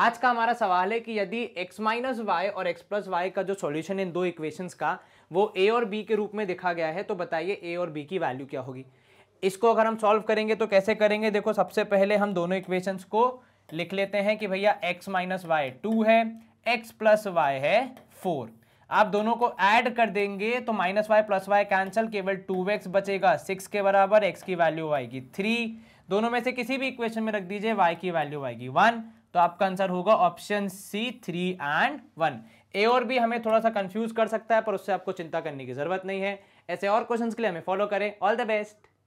आज का हमारा सवाल है कि यदि x माइनस वाई और x प्लस वाई का जो सॉल्यूशन इन दो इक्वेशंस का वो a और b के रूप में देखा गया है तो बताइए a और b की वैल्यू क्या होगी इसको अगर हम सॉल्व करेंगे तो कैसे करेंगे देखो सबसे पहले हम दोनों इक्वेशंस को लिख लेते हैं कि भैया x माइनस वाई टू है x प्लस वाई है फोर आप दोनों को ऐड कर देंगे तो minus y plus y cancel केवल टू एक्स बचेगा सिक्स के बराबर एक्स की वैल्यू आएगी थ्री दोनों में से किसी भी इक्वेशन में रख दीजिए वाई की वैल्यू आएगी वन तो आपका आंसर होगा option C three and one A और बी हमें थोड़ा सा कंफ्यूज कर सकता है पर उससे आपको चिंता करने की जरूरत नहीं है ऐसे और क्वेश्चंस के लिए हमें फॉलो करें ऑल द बेस्ट